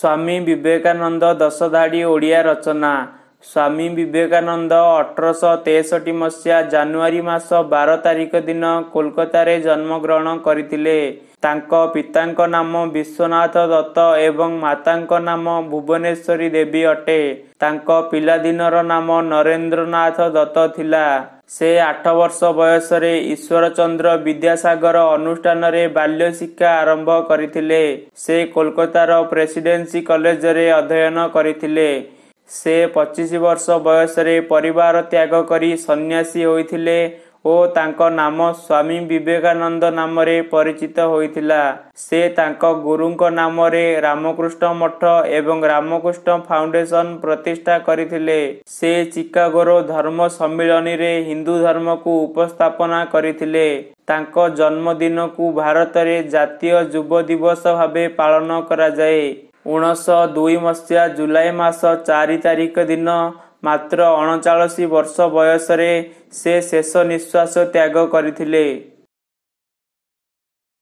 ସ୍ୱାମୀ ବିବେକାନନ୍ଦ ଦଶଧାଡ଼ି ଓଡ଼ିଆ ରଚନା ସ୍ୱାମୀ ବିବେକାନନ୍ଦ ଅଠରଶହ ତେଷଠି ମସିହା ଜାନୁଆରୀ ମାସ ବାର ତାରିଖ ଦିନ କୋଲକାତାରେ ଜନ୍ମଗ୍ରହଣ କରିଥିଲେ ତାଙ୍କ ପିତାଙ୍କ ନାମ ବିଶ୍ୱନାଥ ଦତ୍ତ ଏବଂ ମାତାଙ୍କ ନାମ ଭୁବନେଶ୍ୱରୀ ଦେବୀ ଅଟେ ତାଙ୍କ ପିଲାଦିନର ନାମ ନରେନ୍ଦ୍ରନାଥ ଦତ୍ତ ଥିଲା ସେ ଆଠ ବର୍ଷ ବୟସରେ ଈଶ୍ୱରଚନ୍ଦ୍ର ବିଦ୍ୟାସାଗର ଅନୁଷ୍ଠାନରେ ବାଲ୍ୟ ଶିକ୍ଷା ଆରମ୍ଭ କରିଥିଲେ ସେ କୋଲକାତାର ପ୍ରେସିଡେନ୍ସି କଲେଜରେ ଅଧ୍ୟୟନ କରିଥିଲେ ସେ ପଚିଶ ବର୍ଷ ବୟସରେ ପରିବାର ତ୍ୟାଗ କରି ସନ୍ନ୍ୟାସୀ ହୋଇଥିଲେ ଓ ତାଙ୍କ ନାମ ସ୍ୱାମୀ ବିବେକାନନ୍ଦ ନାମରେ ପରିଚିତ ହୋଇଥିଲା ସେ ତାଙ୍କ ଗୁରୁଙ୍କ ନାମରେ ରାମକୃଷ୍ଣ ମଠ ଏବଂ ରାମକୃଷ୍ଣ ଫାଉଣ୍ଡେସନ ପ୍ରତିଷ୍ଠା କରିଥିଲେ ସେ ଚିକାଗୋର ଧର୍ମ ସମ୍ମିଳନୀରେ ହିନ୍ଦୁ ଧର୍ମକୁ ଉପସ୍ଥାପନା କରିଥିଲେ ତାଙ୍କ ଜନ୍ମଦିନକୁ ଭାରତରେ ଜାତୀୟ ଯୁବ ଦିବସ ଭାବେ ପାଳନ କରାଯାଏ ଉଣେଇଶହ ଦୁଇ ମସିହା ଜୁଲାଇ ମାସ ଚାରି ତାରିଖ ଦିନ ମାତ୍ର ଅଣଚାଳିଶ ବର୍ଷ ବୟସରେ ସେ ଶେଷ ନିଶ୍ୱାସ ତ୍ୟାଗ କରିଥିଲେ